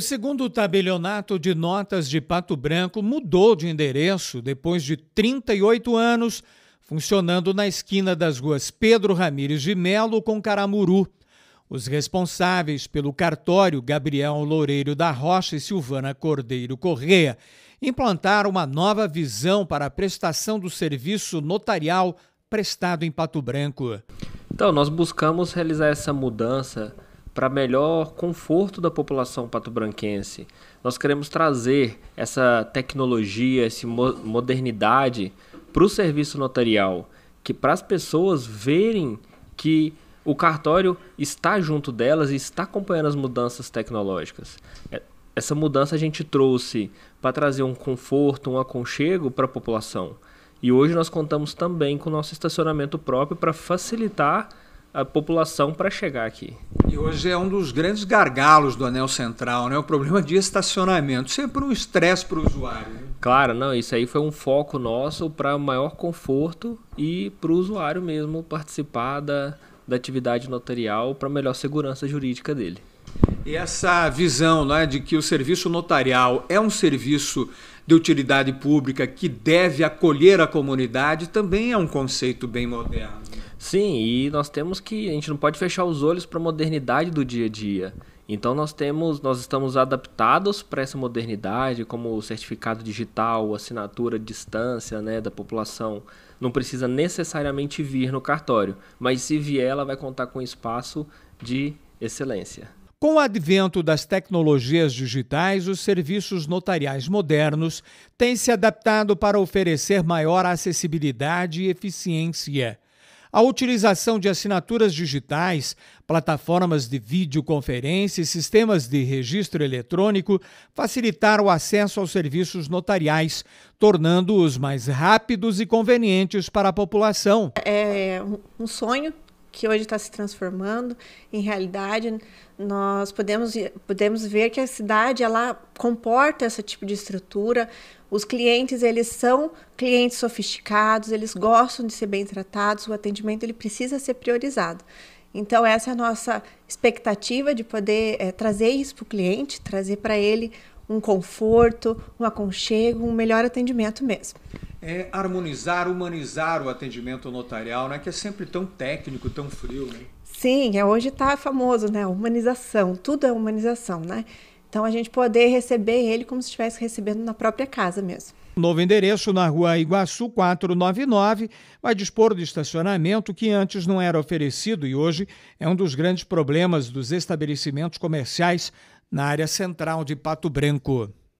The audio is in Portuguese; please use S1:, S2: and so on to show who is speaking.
S1: O segundo tabelionato de notas de Pato Branco mudou de endereço depois de 38 anos, funcionando na esquina das ruas Pedro Ramírez de Melo com Caramuru. Os responsáveis pelo cartório, Gabriel Loureiro da Rocha e Silvana Cordeiro Correa, implantaram uma nova visão para a
S2: prestação do serviço notarial prestado em Pato Branco. Então, nós buscamos realizar essa mudança para melhor conforto da população patobranquense. Nós queremos trazer essa tecnologia, essa modernidade para o serviço notarial, que para as pessoas verem que o cartório está junto delas e está acompanhando as mudanças tecnológicas. É, essa mudança a gente trouxe para trazer um conforto, um aconchego para a população. E hoje nós contamos também com o nosso estacionamento próprio para facilitar a população para chegar aqui. E hoje é um dos grandes gargalos do anel central, né? O problema de estacionamento, sempre um estresse para o usuário. Né? Claro, não, isso aí foi um foco nosso para maior conforto e para o usuário mesmo participar da, da atividade notarial para melhor segurança jurídica dele.
S1: E essa visão né, de que o serviço notarial é um serviço de utilidade pública que deve
S2: acolher a comunidade também é um conceito bem moderno. Sim, e nós temos que a gente não pode fechar os olhos para a modernidade do dia a dia. Então nós temos, nós estamos adaptados para essa modernidade, como o certificado digital, assinatura à distância, né, da população. Não precisa necessariamente vir no cartório, mas se vier, ela vai contar com espaço de excelência.
S1: Com o advento das tecnologias digitais, os serviços notariais modernos têm se adaptado para oferecer maior acessibilidade e eficiência. A utilização de assinaturas digitais, plataformas de videoconferência e sistemas de registro eletrônico facilitaram o acesso aos serviços notariais, tornando-os mais rápidos e convenientes para a população.
S3: É um sonho que hoje está se transformando em realidade, nós podemos, podemos ver que a cidade ela comporta esse tipo de estrutura. Os clientes eles são clientes sofisticados, eles gostam de ser bem tratados, o atendimento ele precisa ser priorizado. Então essa é a nossa expectativa de poder é, trazer isso para o cliente, trazer para ele um conforto, um aconchego, um melhor atendimento mesmo
S1: é, harmonizar, humanizar o atendimento notarial, né? Que é sempre tão técnico, tão frio,
S3: né? Sim, é, hoje está famoso, né? Humanização, tudo é humanização, né? Então a gente poder receber ele como se estivesse recebendo na própria casa mesmo.
S1: Novo endereço na rua Iguaçu 499 vai dispor do estacionamento que antes não era oferecido e hoje é um dos grandes problemas dos estabelecimentos comerciais na área central de Pato Branco.